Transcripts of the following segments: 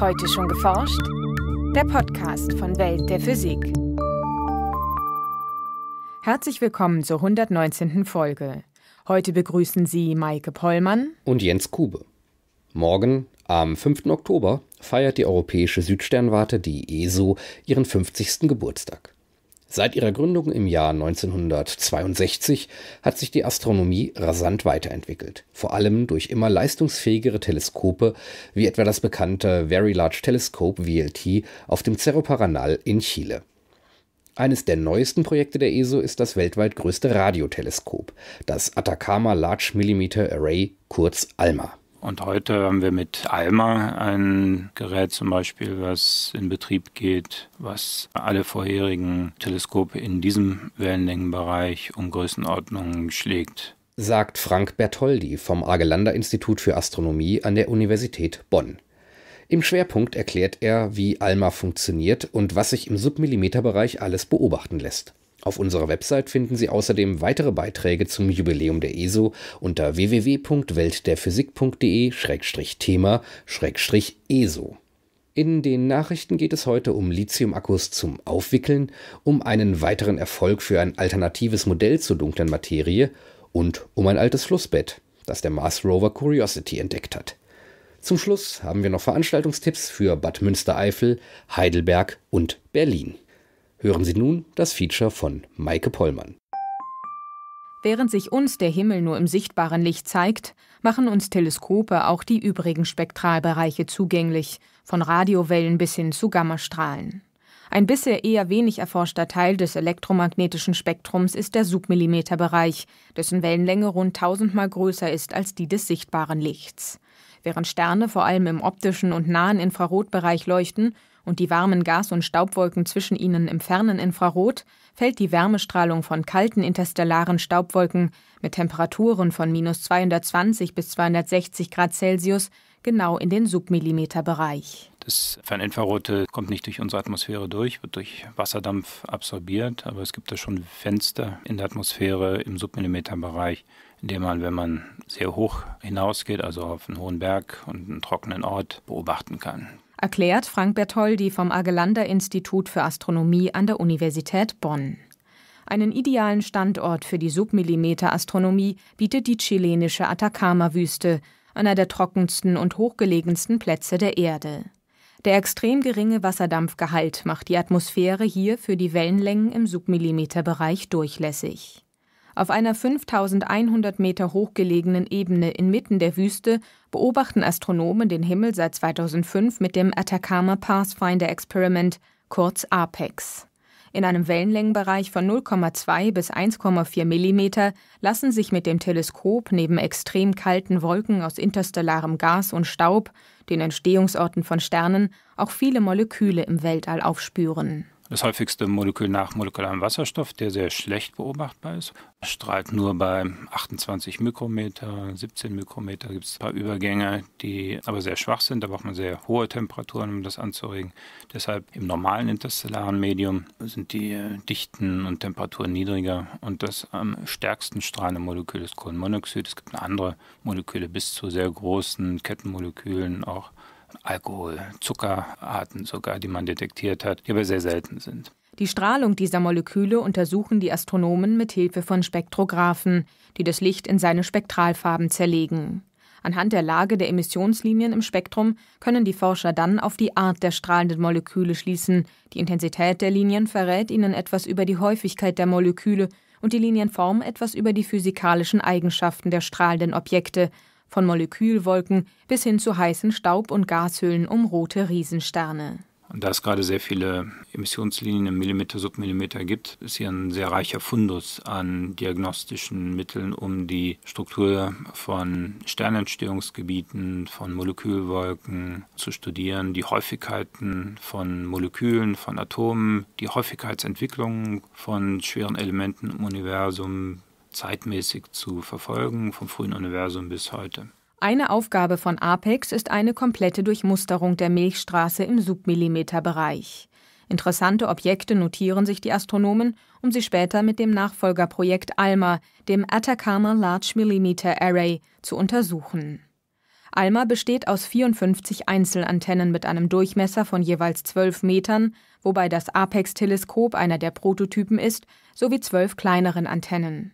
Heute schon geforscht? Der Podcast von Welt der Physik. Herzlich willkommen zur 119. Folge. Heute begrüßen Sie Maike Pollmann und Jens Kube. Morgen, am 5. Oktober, feiert die Europäische Südsternwarte, die ESO, ihren 50. Geburtstag. Seit ihrer Gründung im Jahr 1962 hat sich die Astronomie rasant weiterentwickelt, vor allem durch immer leistungsfähigere Teleskope wie etwa das bekannte Very Large Telescope VLT auf dem Cerro Paranal in Chile. Eines der neuesten Projekte der ESO ist das weltweit größte Radioteleskop, das Atacama Large Millimeter Array, kurz ALMA. Und heute haben wir mit Alma ein Gerät zum Beispiel, was in Betrieb geht, was alle vorherigen Teleskope in diesem Wellenlängenbereich um Größenordnungen schlägt. Sagt Frank Bertoldi vom Argelander Institut für Astronomie an der Universität Bonn. Im Schwerpunkt erklärt er, wie ALMA funktioniert und was sich im Submillimeterbereich alles beobachten lässt. Auf unserer Website finden Sie außerdem weitere Beiträge zum Jubiläum der ESO unter www.weltderphysik.de-thema-ESO. In den Nachrichten geht es heute um Lithium-Akkus zum Aufwickeln, um einen weiteren Erfolg für ein alternatives Modell zur dunklen Materie und um ein altes Flussbett, das der Mars Rover Curiosity entdeckt hat. Zum Schluss haben wir noch Veranstaltungstipps für Bad Münstereifel, Heidelberg und Berlin. Hören Sie nun das Feature von Maike Pollmann. Während sich uns der Himmel nur im sichtbaren Licht zeigt, machen uns Teleskope auch die übrigen Spektralbereiche zugänglich, von Radiowellen bis hin zu Gammastrahlen. Ein bisher eher wenig erforschter Teil des elektromagnetischen Spektrums ist der Submillimeterbereich, dessen Wellenlänge rund tausendmal größer ist als die des sichtbaren Lichts. Während Sterne vor allem im optischen und nahen Infrarotbereich leuchten, und die warmen Gas- und Staubwolken zwischen ihnen im fernen Infrarot, fällt die Wärmestrahlung von kalten interstellaren Staubwolken mit Temperaturen von minus 220 bis 260 Grad Celsius genau in den Submillimeterbereich. Das Ferninfrarote kommt nicht durch unsere Atmosphäre durch, wird durch Wasserdampf absorbiert, aber es gibt da schon Fenster in der Atmosphäre im Submillimeterbereich, in dem man, wenn man sehr hoch hinausgeht, also auf einen hohen Berg und einen trockenen Ort, beobachten kann erklärt Frank Bertoldi vom Agelander Institut für Astronomie an der Universität Bonn. Einen idealen Standort für die Submillimeter-Astronomie bietet die chilenische Atacama-Wüste, einer der trockensten und hochgelegensten Plätze der Erde. Der extrem geringe Wasserdampfgehalt macht die Atmosphäre hier für die Wellenlängen im Submillimeterbereich durchlässig. Auf einer 5100 Meter hochgelegenen Ebene inmitten der Wüste beobachten Astronomen den Himmel seit 2005 mit dem Atacama Pathfinder Experiment, kurz APEX. In einem Wellenlängenbereich von 0,2 bis 1,4 Millimeter lassen sich mit dem Teleskop neben extrem kalten Wolken aus interstellarem Gas und Staub, den Entstehungsorten von Sternen, auch viele Moleküle im Weltall aufspüren. Das häufigste Molekül nach molekularem Wasserstoff, der sehr schlecht beobachtbar ist, strahlt nur bei 28 Mikrometer, 17 Mikrometer gibt es ein paar Übergänge, die aber sehr schwach sind. Da braucht man sehr hohe Temperaturen, um das anzuregen. Deshalb im normalen interstellaren Medium sind die äh, Dichten und Temperaturen niedriger und das am stärksten strahlende Molekül ist Kohlenmonoxid. Es gibt andere Moleküle bis zu sehr großen Kettenmolekülen, auch Alkohol, Zuckerarten sogar, die man detektiert hat, die aber sehr selten sind. Die Strahlung dieser Moleküle untersuchen die Astronomen mit Hilfe von Spektrographen, die das Licht in seine Spektralfarben zerlegen. Anhand der Lage der Emissionslinien im Spektrum können die Forscher dann auf die Art der strahlenden Moleküle schließen. Die Intensität der Linien verrät ihnen etwas über die Häufigkeit der Moleküle und die Linienform etwas über die physikalischen Eigenschaften der strahlenden Objekte, von Molekülwolken bis hin zu heißen Staub- und Gashöhlen um rote Riesensterne. Und da es gerade sehr viele Emissionslinien im Millimeter, Submillimeter gibt, ist hier ein sehr reicher Fundus an diagnostischen Mitteln, um die Struktur von Sternentstehungsgebieten, von Molekülwolken zu studieren, die Häufigkeiten von Molekülen, von Atomen, die Häufigkeitsentwicklung von schweren Elementen im Universum, zeitmäßig zu verfolgen, vom frühen Universum bis heute. Eine Aufgabe von APEX ist eine komplette Durchmusterung der Milchstraße im Submillimeterbereich. Interessante Objekte notieren sich die Astronomen, um sie später mit dem Nachfolgerprojekt ALMA, dem Atacama Large Millimeter Array, zu untersuchen. ALMA besteht aus 54 Einzelantennen mit einem Durchmesser von jeweils 12 Metern, wobei das APEX-Teleskop einer der Prototypen ist, sowie zwölf kleineren Antennen.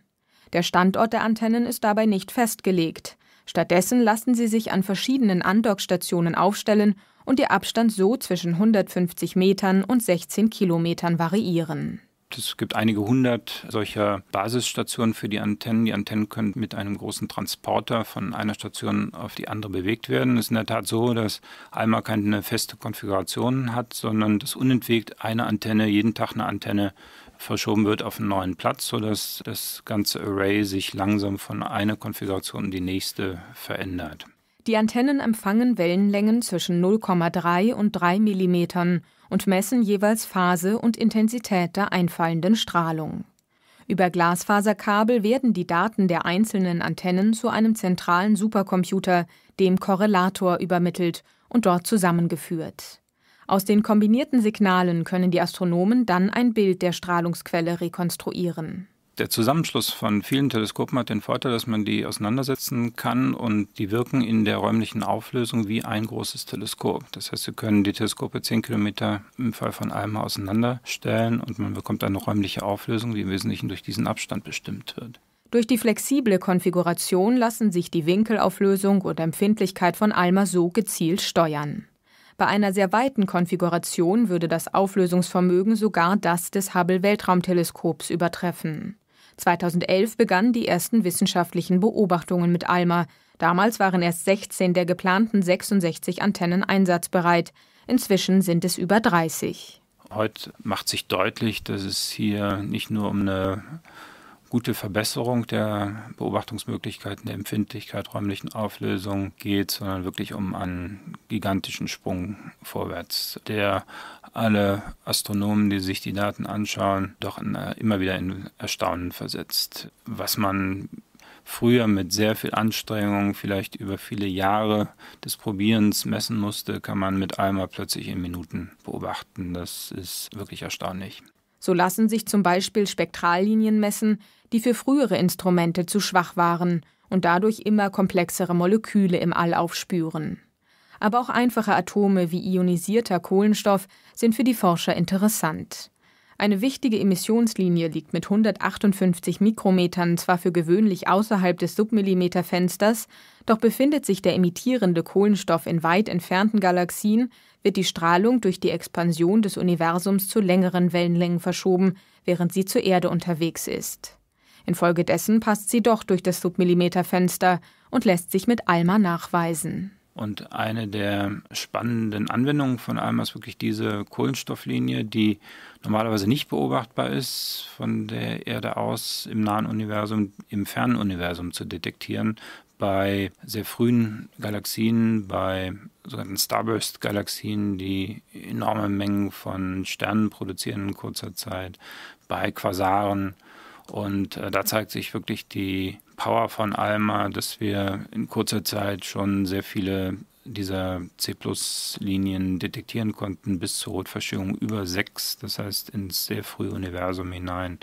Der Standort der Antennen ist dabei nicht festgelegt. Stattdessen lassen sie sich an verschiedenen Andockstationen aufstellen und ihr Abstand so zwischen 150 Metern und 16 Kilometern variieren. Es gibt einige hundert solcher Basisstationen für die Antennen. Die Antennen können mit einem großen Transporter von einer Station auf die andere bewegt werden. Es ist in der Tat so, dass einmal keine feste Konfiguration hat, sondern dass unentwegt eine Antenne jeden Tag eine Antenne verschoben wird auf einen neuen Platz, sodass das ganze Array sich langsam von einer Konfiguration in die nächste verändert. Die Antennen empfangen Wellenlängen zwischen 0,3 und 3 mm und messen jeweils Phase und Intensität der einfallenden Strahlung. Über Glasfaserkabel werden die Daten der einzelnen Antennen zu einem zentralen Supercomputer, dem Korrelator, übermittelt und dort zusammengeführt. Aus den kombinierten Signalen können die Astronomen dann ein Bild der Strahlungsquelle rekonstruieren. Der Zusammenschluss von vielen Teleskopen hat den Vorteil, dass man die auseinandersetzen kann und die wirken in der räumlichen Auflösung wie ein großes Teleskop. Das heißt, Sie können die Teleskope 10 Kilometer im Fall von Alma auseinanderstellen und man bekommt eine räumliche Auflösung, die im Wesentlichen durch diesen Abstand bestimmt wird. Durch die flexible Konfiguration lassen sich die Winkelauflösung und Empfindlichkeit von ALMA so gezielt steuern. Bei einer sehr weiten Konfiguration würde das Auflösungsvermögen sogar das des Hubble Weltraumteleskops übertreffen. 2011 begannen die ersten wissenschaftlichen Beobachtungen mit ALMA. Damals waren erst 16 der geplanten 66 Antennen einsatzbereit. Inzwischen sind es über 30. Heute macht sich deutlich, dass es hier nicht nur um eine gute Verbesserung der Beobachtungsmöglichkeiten, der Empfindlichkeit, räumlichen Auflösung geht, sondern wirklich um einen gigantischen Sprung vorwärts, der alle Astronomen, die sich die Daten anschauen, doch äh, immer wieder in Erstaunen versetzt. Was man früher mit sehr viel Anstrengung, vielleicht über viele Jahre des Probierens messen musste, kann man mit einmal plötzlich in Minuten beobachten. Das ist wirklich erstaunlich. So lassen sich zum Beispiel Spektrallinien messen, die für frühere Instrumente zu schwach waren und dadurch immer komplexere Moleküle im All aufspüren. Aber auch einfache Atome wie ionisierter Kohlenstoff sind für die Forscher interessant. Eine wichtige Emissionslinie liegt mit 158 Mikrometern zwar für gewöhnlich außerhalb des Submillimeterfensters, doch befindet sich der emittierende Kohlenstoff in weit entfernten Galaxien, wird die Strahlung durch die Expansion des Universums zu längeren Wellenlängen verschoben, während sie zur Erde unterwegs ist. Infolgedessen passt sie doch durch das Submillimeterfenster und lässt sich mit ALMA nachweisen. Und eine der spannenden Anwendungen von ALMA ist wirklich diese Kohlenstofflinie, die normalerweise nicht beobachtbar ist, von der Erde aus im nahen Universum, im fernen Universum zu detektieren. Bei sehr frühen Galaxien, bei sogenannten Starburst-Galaxien, die enorme Mengen von Sternen produzieren in kurzer Zeit, bei Quasaren, und äh, da zeigt sich wirklich die Power von Alma, dass wir in kurzer Zeit schon sehr viele dieser C-Plus-Linien detektieren konnten, bis zur Rotverschiebung über sechs, das heißt ins sehr frühe Universum hinein,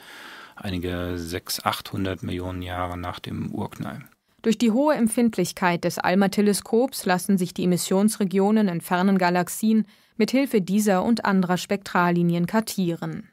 einige 600, 800 Millionen Jahre nach dem Urknall. Durch die hohe Empfindlichkeit des ALMA-Teleskops lassen sich die Emissionsregionen in fernen Galaxien mithilfe dieser und anderer Spektrallinien kartieren.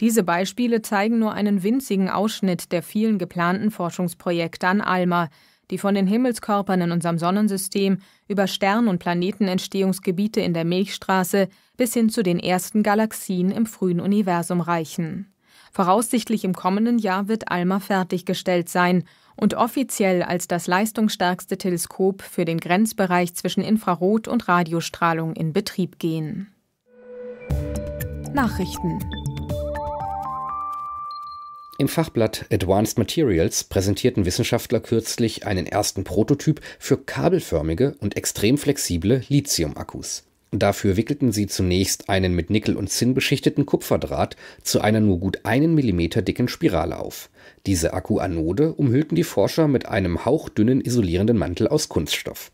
Diese Beispiele zeigen nur einen winzigen Ausschnitt der vielen geplanten Forschungsprojekte an ALMA, die von den Himmelskörpern in unserem Sonnensystem über Stern- und Planetenentstehungsgebiete in der Milchstraße bis hin zu den ersten Galaxien im frühen Universum reichen. Voraussichtlich im kommenden Jahr wird ALMA fertiggestellt sein und offiziell als das leistungsstärkste Teleskop für den Grenzbereich zwischen Infrarot- und Radiostrahlung in Betrieb gehen. Nachrichten im Fachblatt Advanced Materials präsentierten Wissenschaftler kürzlich einen ersten Prototyp für kabelförmige und extrem flexible Lithium-Akkus. Dafür wickelten sie zunächst einen mit Nickel und Zinn beschichteten Kupferdraht zu einer nur gut einen Millimeter dicken Spirale auf. Diese Akkuanode umhüllten die Forscher mit einem hauchdünnen isolierenden Mantel aus Kunststoff.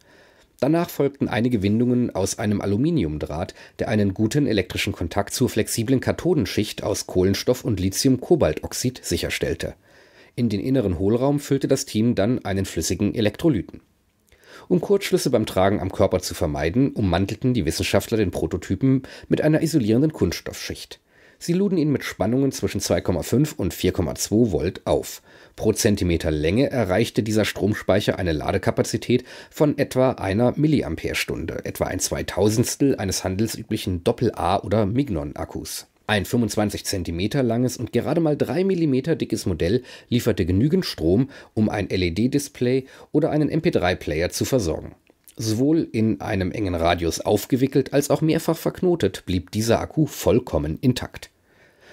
Danach folgten einige Windungen aus einem Aluminiumdraht, der einen guten elektrischen Kontakt zur flexiblen Kathodenschicht aus Kohlenstoff und Lithium-Kobaltoxid sicherstellte. In den inneren Hohlraum füllte das Team dann einen flüssigen Elektrolyten. Um Kurzschlüsse beim Tragen am Körper zu vermeiden, ummantelten die Wissenschaftler den Prototypen mit einer isolierenden Kunststoffschicht. Sie luden ihn mit Spannungen zwischen 2,5 und 4,2 Volt auf. Pro Zentimeter Länge erreichte dieser Stromspeicher eine Ladekapazität von etwa einer Milliampere-Stunde, etwa ein Zweitausendstel eines handelsüblichen Doppel-A- oder Mignon-Akkus. Ein 25 cm langes und gerade mal 3 mm dickes Modell lieferte genügend Strom, um ein LED-Display oder einen MP3-Player zu versorgen. Sowohl in einem engen Radius aufgewickelt als auch mehrfach verknotet blieb dieser Akku vollkommen intakt.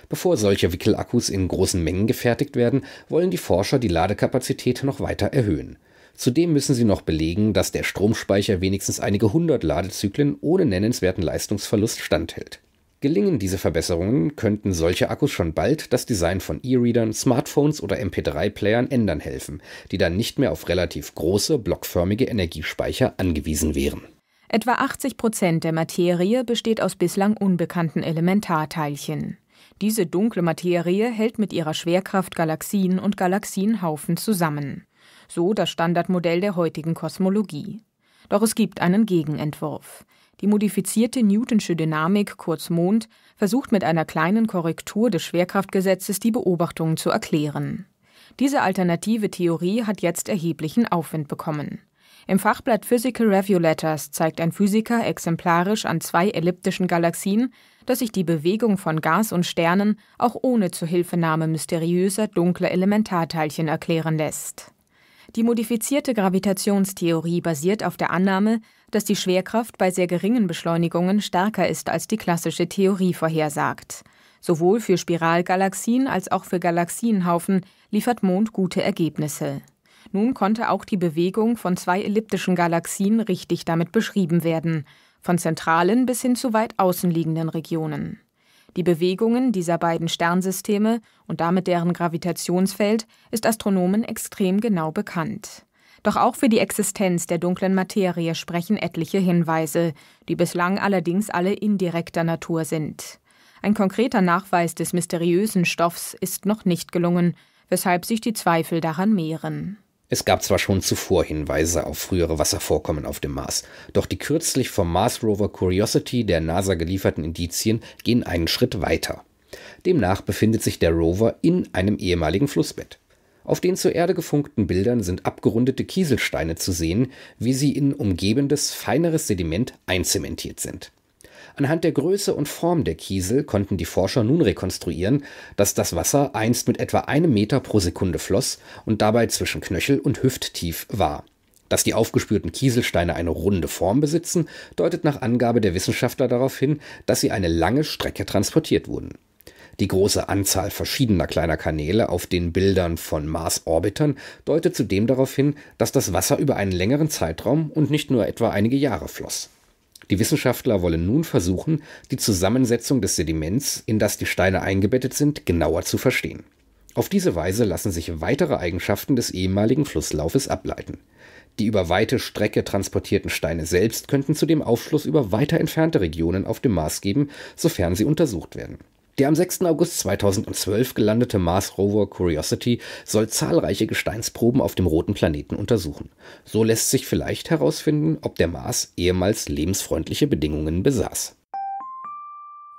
Bevor solche Wickelakkus in großen Mengen gefertigt werden, wollen die Forscher die Ladekapazität noch weiter erhöhen. Zudem müssen sie noch belegen, dass der Stromspeicher wenigstens einige hundert Ladezyklen ohne nennenswerten Leistungsverlust standhält. Gelingen diese Verbesserungen, könnten solche Akkus schon bald das Design von E-Readern, Smartphones oder MP3-Playern ändern helfen, die dann nicht mehr auf relativ große, blockförmige Energiespeicher angewiesen wären. Etwa 80 Prozent der Materie besteht aus bislang unbekannten Elementarteilchen. Diese dunkle Materie hält mit ihrer Schwerkraft Galaxien und Galaxienhaufen zusammen. So das Standardmodell der heutigen Kosmologie. Doch es gibt einen Gegenentwurf. Die modifizierte Newtonsche Dynamik, kurz Mond, versucht mit einer kleinen Korrektur des Schwerkraftgesetzes die Beobachtungen zu erklären. Diese alternative Theorie hat jetzt erheblichen Aufwind bekommen. Im Fachblatt Physical Review Letters zeigt ein Physiker exemplarisch an zwei elliptischen Galaxien, dass sich die Bewegung von Gas und Sternen auch ohne Zuhilfenahme mysteriöser dunkler Elementarteilchen erklären lässt. Die modifizierte Gravitationstheorie basiert auf der Annahme, dass die Schwerkraft bei sehr geringen Beschleunigungen stärker ist, als die klassische Theorie vorhersagt. Sowohl für Spiralgalaxien als auch für Galaxienhaufen liefert Mond gute Ergebnisse. Nun konnte auch die Bewegung von zwei elliptischen Galaxien richtig damit beschrieben werden, von zentralen bis hin zu weit außen liegenden Regionen. Die Bewegungen dieser beiden Sternsysteme und damit deren Gravitationsfeld ist Astronomen extrem genau bekannt. Doch auch für die Existenz der dunklen Materie sprechen etliche Hinweise, die bislang allerdings alle indirekter Natur sind. Ein konkreter Nachweis des mysteriösen Stoffs ist noch nicht gelungen, weshalb sich die Zweifel daran mehren. Es gab zwar schon zuvor Hinweise auf frühere Wasservorkommen auf dem Mars, doch die kürzlich vom Mars Rover Curiosity der NASA gelieferten Indizien gehen einen Schritt weiter. Demnach befindet sich der Rover in einem ehemaligen Flussbett. Auf den zur Erde gefunkten Bildern sind abgerundete Kieselsteine zu sehen, wie sie in umgebendes, feineres Sediment einzementiert sind. Anhand der Größe und Form der Kiesel konnten die Forscher nun rekonstruieren, dass das Wasser einst mit etwa einem Meter pro Sekunde floss und dabei zwischen Knöchel und Hüfttief war. Dass die aufgespürten Kieselsteine eine runde Form besitzen, deutet nach Angabe der Wissenschaftler darauf hin, dass sie eine lange Strecke transportiert wurden. Die große Anzahl verschiedener kleiner Kanäle auf den Bildern von Mars-Orbitern deutet zudem darauf hin, dass das Wasser über einen längeren Zeitraum und nicht nur etwa einige Jahre floss. Die Wissenschaftler wollen nun versuchen, die Zusammensetzung des Sediments, in das die Steine eingebettet sind, genauer zu verstehen. Auf diese Weise lassen sich weitere Eigenschaften des ehemaligen Flusslaufes ableiten. Die über weite Strecke transportierten Steine selbst könnten zudem Aufschluss über weiter entfernte Regionen auf dem Mars geben, sofern sie untersucht werden. Der am 6. August 2012 gelandete Mars Rover Curiosity soll zahlreiche Gesteinsproben auf dem roten Planeten untersuchen. So lässt sich vielleicht herausfinden, ob der Mars ehemals lebensfreundliche Bedingungen besaß.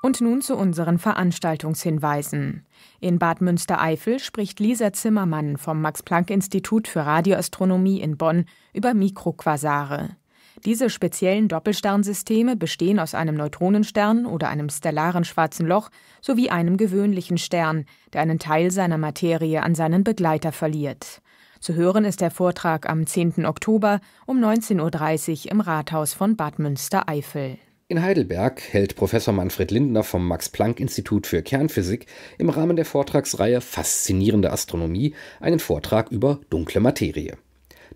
Und nun zu unseren Veranstaltungshinweisen. In Bad Münstereifel spricht Lisa Zimmermann vom Max-Planck-Institut für Radioastronomie in Bonn über Mikroquasare. Diese speziellen Doppelsternsysteme bestehen aus einem Neutronenstern oder einem stellaren schwarzen Loch sowie einem gewöhnlichen Stern, der einen Teil seiner Materie an seinen Begleiter verliert. Zu hören ist der Vortrag am 10. Oktober um 19.30 Uhr im Rathaus von Bad Münstereifel. In Heidelberg hält Professor Manfred Lindner vom Max-Planck-Institut für Kernphysik im Rahmen der Vortragsreihe Faszinierende Astronomie einen Vortrag über dunkle Materie.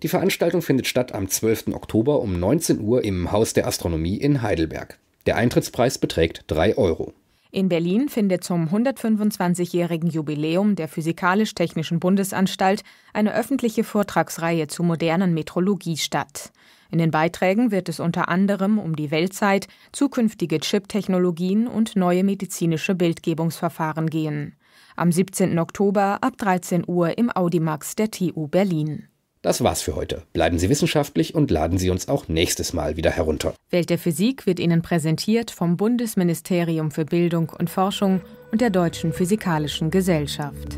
Die Veranstaltung findet statt am 12. Oktober um 19 Uhr im Haus der Astronomie in Heidelberg. Der Eintrittspreis beträgt 3 Euro. In Berlin findet zum 125-jährigen Jubiläum der Physikalisch-Technischen Bundesanstalt eine öffentliche Vortragsreihe zur modernen Metrologie statt. In den Beiträgen wird es unter anderem um die Weltzeit, zukünftige Chip-Technologien und neue medizinische Bildgebungsverfahren gehen. Am 17. Oktober ab 13 Uhr im Audimax der TU Berlin. Das war's für heute. Bleiben Sie wissenschaftlich und laden Sie uns auch nächstes Mal wieder herunter. Welt der Physik wird Ihnen präsentiert vom Bundesministerium für Bildung und Forschung und der Deutschen Physikalischen Gesellschaft.